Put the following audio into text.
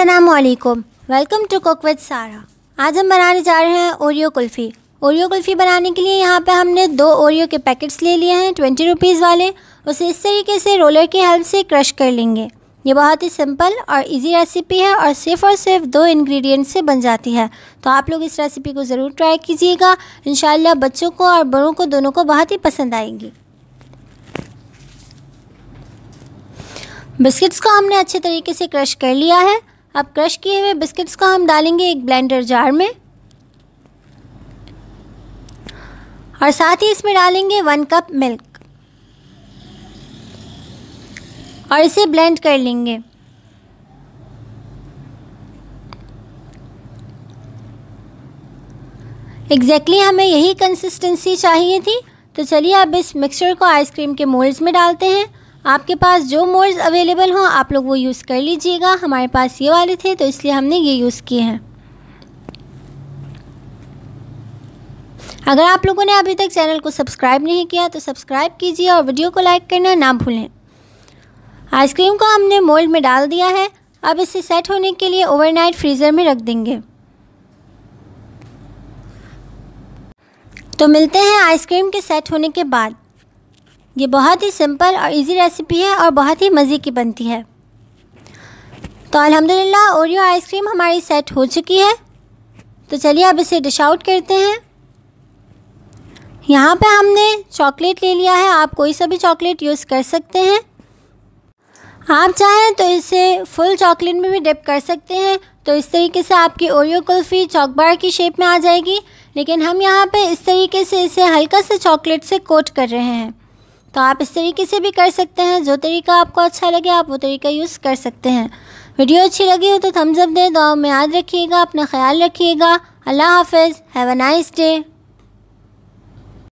असलकुम welcome to cook with सारा आज हम बनाने जा रहे हैं ओरियो कुल्फ़ी ओरियो कुल्फ़ी बनाने के लिए यहाँ पे हमने दो ओरियो के पैकेट्स ले लिए हैं ट्वेंटी रुपीज़ वाले उसे इस तरीके से रोलर की हेल्प से क्रश कर लेंगे ये बहुत ही सिंपल और इजी रेसिपी है और सिर्फ और सिर्फ दो इंग्रेडिएंट से बन जाती है तो आप लोग इस रेसिपी को ज़रूर ट्राई कीजिएगा इन बच्चों को और बड़ों को दोनों को बहुत ही पसंद आएगी बिस्किट्स को हमने अच्छे तरीके से क्रश कर लिया है अब क्रश किए हुए बिस्किट्स को हम डालेंगे एक ब्लेंडर जार में और साथ ही इसमें डालेंगे वन कप मिल्क और इसे ब्लेंड कर लेंगे एग्जैक्टली exactly हमें यही कंसिस्टेंसी चाहिए थी तो चलिए अब इस मिक्सचर को आइसक्रीम के मोल्ड्स में डालते हैं आपके पास जो मोल्ड अवेलेबल हों आप लोग वो यूज़ कर लीजिएगा हमारे पास ये वाले थे तो इसलिए हमने ये यूज़ किए हैं अगर आप लोगों ने अभी तक चैनल को सब्सक्राइब नहीं किया तो सब्सक्राइब कीजिए और वीडियो को लाइक करना ना भूलें आइसक्रीम को हमने मोल्ड में डाल दिया है अब इसे सेट होने के लिए ओवरनाइट फ्रीज़र में रख देंगे तो मिलते हैं आइसक्रीम के सेट होने के बाद ये बहुत ही सिंपल और इजी रेसिपी है और बहुत ही मज़े की बनती है तो अल्हम्दुलिल्लाह ओरियो आइसक्रीम हमारी सेट हो चुकी है तो चलिए अब इसे डिश आउट करते हैं यहाँ पे हमने चॉकलेट ले लिया है आप कोई सा भी चॉकलेट यूज़ कर सकते हैं आप चाहें तो इसे फुल चॉकलेट में भी डिप कर सकते हैं तो इस तरीके से आपकी ओरियो कुल्फ़ी चॉकबार की शेप में आ जाएगी लेकिन हम यहाँ पे इस तरीके से इसे हल्का से चॉकलेट से कोट कर रहे हैं तो आप इस तरीके से भी कर सकते हैं जो तरीका आपको अच्छा लगे आप वो तरीका यूज़ कर सकते हैं वीडियो अच्छी लगी हो तो थम्सअप दें दुआ में याद रखिएगा अपना ख्याल रखिएगा अल्लाह हाफिज़ हैव अ नाइस डे